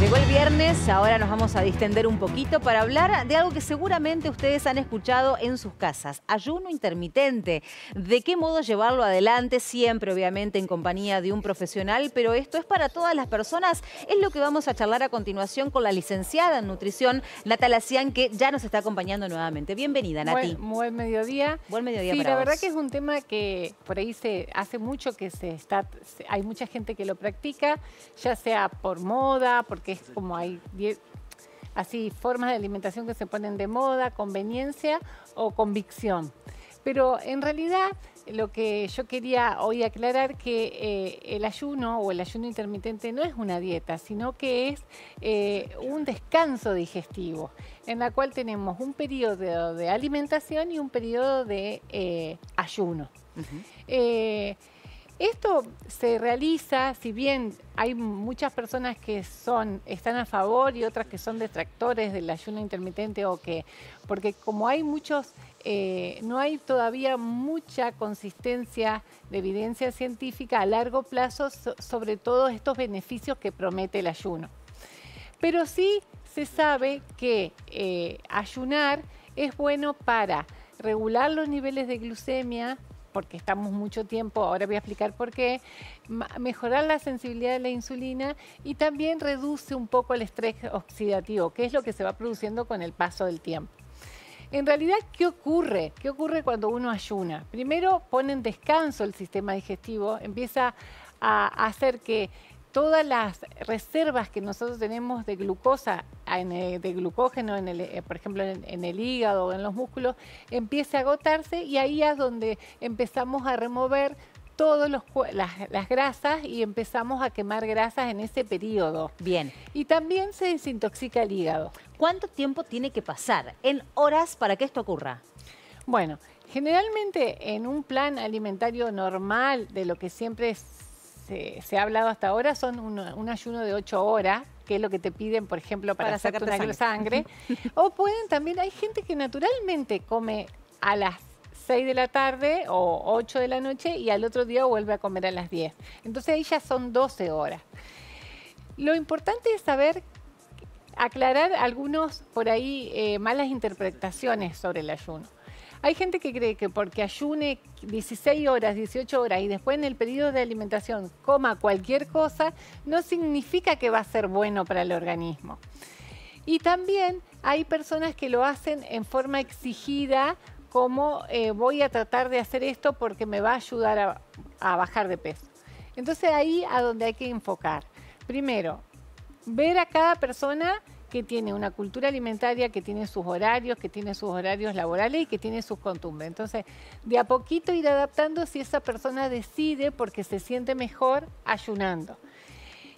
Llegó el viernes, ahora nos vamos a distender un poquito para hablar de algo que seguramente ustedes han escuchado en sus casas, ayuno intermitente. ¿De qué modo llevarlo adelante? Siempre, obviamente, en compañía de un profesional, pero esto es para todas las personas. Es lo que vamos a charlar a continuación con la licenciada en nutrición, Natalia Cian, que ya nos está acompañando nuevamente. Bienvenida, Nati. Buen, mediodía. Buen mediodía sí, la verdad que es un tema que por ahí se hace mucho que se está, hay mucha gente que lo practica, ya sea por moda, por que es como hay así formas de alimentación que se ponen de moda, conveniencia o convicción. Pero en realidad lo que yo quería hoy aclarar que eh, el ayuno o el ayuno intermitente no es una dieta, sino que es eh, un descanso digestivo, en la cual tenemos un periodo de alimentación y un periodo de eh, ayuno. Esto se realiza, si bien hay muchas personas que son, están a favor y otras que son detractores del ayuno intermitente o que, porque como hay muchos, eh, no hay todavía mucha consistencia de evidencia científica a largo plazo sobre todos estos beneficios que promete el ayuno. Pero sí se sabe que eh, ayunar es bueno para regular los niveles de glucemia, porque estamos mucho tiempo, ahora voy a explicar por qué, mejorar la sensibilidad de la insulina y también reduce un poco el estrés oxidativo, que es lo que se va produciendo con el paso del tiempo. En realidad, ¿qué ocurre? ¿Qué ocurre cuando uno ayuna? Primero pone en descanso el sistema digestivo, empieza a hacer que todas las reservas que nosotros tenemos de glucosa eh, de, glucógeno, en el, eh, por ejemplo, en, el hígado o en los músculos, empiece a agotarse y ahí es donde empezamos a remover todas las, grasas y empezamos a quemar grasas en ese periodo. Bien. Y también se desintoxica el hígado. ¿Cuánto tiempo tiene que pasar en horas para que esto ocurra? Bueno, generalmente en un plan alimentario normal, de lo que siempre es se, ha hablado hasta ahora son un, ayuno de 8 horas, que es lo que te piden, por ejemplo, para, sacar tu sangre. sangre. o pueden también, hay gente que naturalmente come a las 6 de la tarde o 8 de la noche y al otro día vuelve a comer a las 10. Entonces ahí ya son 12 horas. Lo importante es saber aclarar algunos por ahí eh, malas interpretaciones sobre el ayuno. Hay gente que cree que porque ayune 16 horas, 18 horas y después en el periodo de alimentación coma cualquier cosa, no significa que va a ser bueno para el organismo. Y también hay personas que lo hacen en forma exigida, como eh, voy a tratar de hacer esto porque me va a ayudar a, a bajar de peso. Entonces ahí a donde hay que enfocar. Primero, ver a cada persona que tiene una cultura alimentaria, que tiene sus horarios, que tiene sus horarios laborales y que tiene sus costumbres. Entonces, de a poquito ir adaptando si esa persona decide porque se siente mejor ayunando.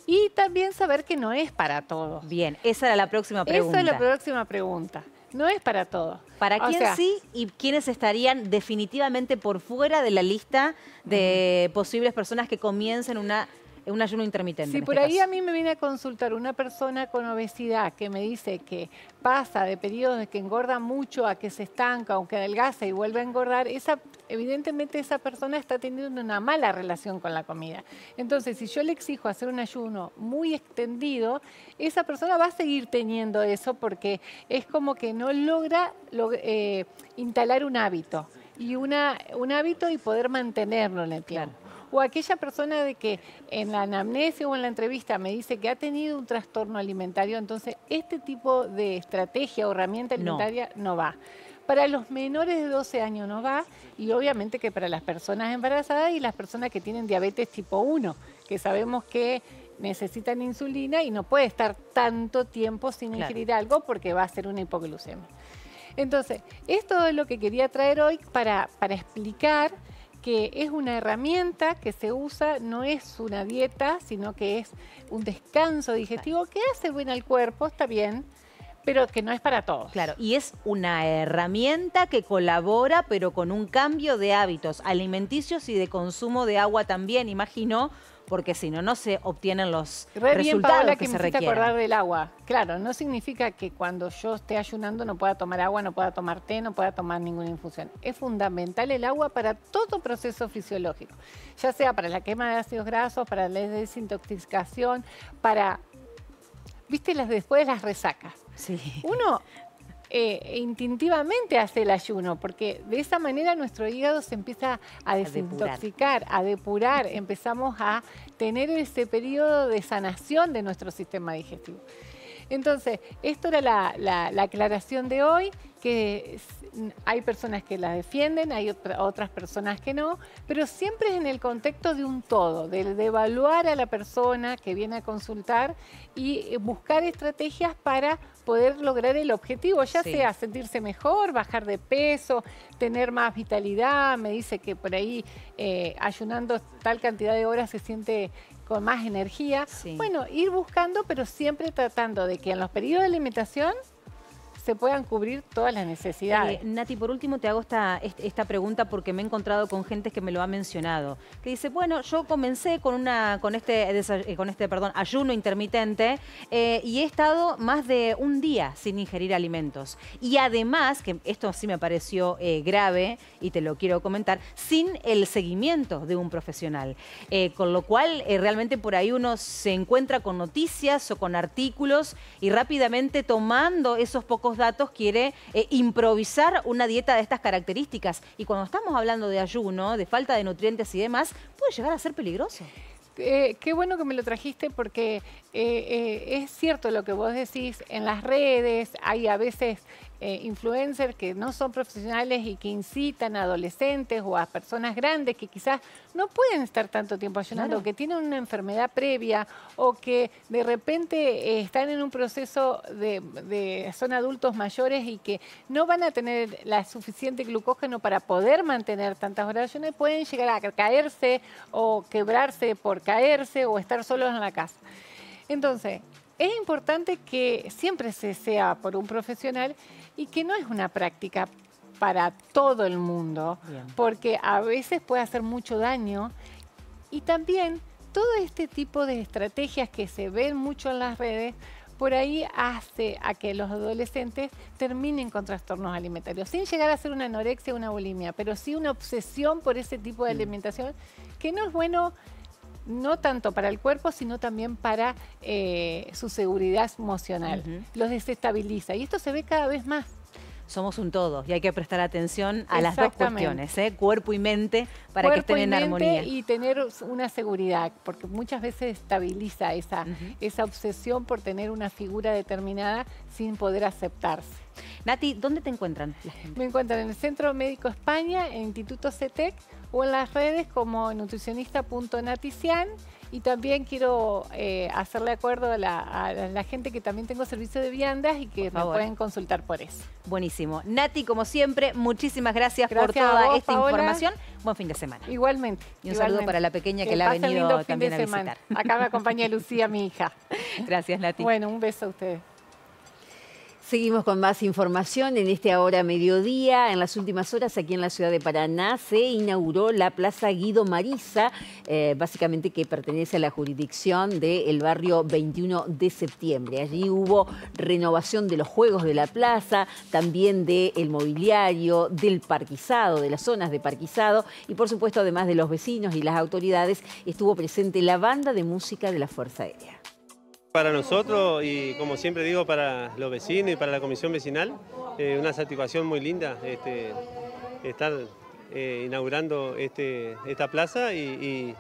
Y también saber que no es para todos. Bien, esa era la próxima pregunta. Esa es la próxima pregunta. No es para todos. ¿Para quién sí y quiénes estarían definitivamente por fuera de la lista de posibles personas que comiencen una un ayuno intermitente. Sí, por este ahí a mí me viene a consultar una persona con obesidad que me dice que pasa de periodos que engorda mucho a que se estanca, aunque adelgaza y vuelve a engordar, esa, evidentemente esa persona está teniendo una mala relación con la comida. Entonces, si yo le exijo hacer un ayuno muy extendido, esa persona va a seguir teniendo eso porque es como que no logra eh, instalar un hábito y una, un hábito y poder mantenerlo en el plan o aquella persona de que en la anamnesia o en la entrevista me dice que ha tenido un trastorno alimentario, entonces este tipo de estrategia o herramienta alimentaria no, va. Para los menores de 12 años no va y obviamente que para las personas embarazadas y las personas que tienen diabetes tipo 1, que sabemos que necesitan insulina y no puede estar tanto tiempo sin ingerir algo porque va a ser una hipoglucemia. Entonces, esto es lo que quería traer hoy para explicar que es una herramienta que se usa, no es una dieta, sino que es un descanso digestivo que hace bien al cuerpo, está bien, pero que no es para todos. Claro, y es una herramienta que colabora, pero con un cambio de hábitos alimenticios y de consumo de agua también, imagino, porque si no, no se obtienen los resultados bien, que, que me se requieren. acordar del agua. Claro, no significa que cuando yo esté ayunando no pueda tomar agua, no pueda tomar té, no pueda tomar ninguna infusión. Es fundamental el agua para todo proceso fisiológico, ya sea para la quema de ácidos grasos, para la desintoxicación, para viste las después las resacas. Sí. Uno eh, e instintivamente hace el ayuno, porque de esa manera nuestro hígado se empieza a desintoxicar, a depurar, empezamos a tener ese periodo de sanación de nuestro sistema digestivo. Entonces, esto era la, aclaración de hoy, que hay personas que la defienden, hay otras personas que no, pero siempre es en el contexto de un todo, de, evaluar a la persona que viene a consultar y buscar estrategias para poder lograr el objetivo, ya sea sentirse mejor, bajar de peso, tener más vitalidad. Me dice que por ahí eh, ayunando tal cantidad de horas se siente con más energía. Bueno, ir buscando, pero siempre tratando de que en los periodos de alimentación se puedan cubrir todas las necesidades. Eh, Nati, por último te hago esta, esta pregunta porque me he encontrado con gente que me lo ha mencionado, que dice, bueno, yo comencé con, una, con, este, eh, con este perdón, ayuno intermitente eh, y he estado más de un día sin ingerir alimentos. Y además, que esto sí me pareció grave y te lo quiero comentar, sin el seguimiento de un profesional. con lo cual, realmente por ahí uno se encuentra con noticias o con artículos y rápidamente tomando esos pocos datos quiere eh, improvisar una dieta de estas características. Y cuando estamos hablando de ayuno, de falta de nutrientes y demás, puede llegar a ser peligroso. Eh, qué bueno que me lo trajiste porque eh, es cierto lo que vos decís en las redes, hay a veces eh, influencers que no son profesionales y que incitan a adolescentes o a personas grandes que quizás no pueden estar tanto tiempo ayunando, que tienen una enfermedad previa o que de repente eh, están en un proceso de, de, son adultos mayores y que no van a tener la suficiente glucógeno para poder mantener tantas horas de y pueden llegar a caerse o quebrarse por caerse o estar solos en la casa. Entonces, es importante que siempre se sea por un profesional y que no es una práctica para todo el mundo, porque a veces puede hacer mucho daño y también todo este tipo de estrategias que se ven mucho en las redes, por ahí hace a que los adolescentes terminen con trastornos alimentarios, sin llegar a ser una anorexia o una bulimia, pero sí una obsesión por ese tipo de mm. alimentación, que no es bueno no tanto para el cuerpo, sino también para eh, su seguridad emocional. Los desestabiliza. Y esto se ve cada vez más somos un todo y hay que prestar atención a las dos cuestiones, ¿eh? cuerpo y mente, para que estén en armonía. Y tener una seguridad, porque muchas veces estabiliza esa, esa obsesión por tener una figura determinada sin poder aceptarse. Nati, ¿dónde te encuentran? Me encuentran en el Centro Médico España, en Instituto CETEC o en las redes como nutricionista.natician. Y también quiero eh, hacerle acuerdo a la, gente que también tengo servicio de viandas y que me pueden consultar por eso. Buenísimo. Nati, como siempre, muchísimas gracias, por toda esta información. Buen fin de semana. Igualmente. Y un saludo para la pequeña que, la ha venido también a visitar. Acá me acompaña Lucía, mi hija. Gracias, Nati. Bueno, un beso a ustedes. Seguimos con más información. En este ahora mediodía, en las últimas horas, aquí en la ciudad de Paraná, se inauguró la Plaza Guido Marisa, eh, básicamente que pertenece a la jurisdicción del barrio 21 de septiembre. Allí hubo renovación de los juegos de la plaza, también del el mobiliario, del parquizado, de las zonas de parquizado y, por supuesto, además de los vecinos y las autoridades, estuvo presente la banda de música de la Fuerza Aérea. Para nosotros y como siempre digo, para los vecinos y para la comisión vecinal, eh, una satisfacción muy linda este, estar eh, inaugurando este, esta plaza y,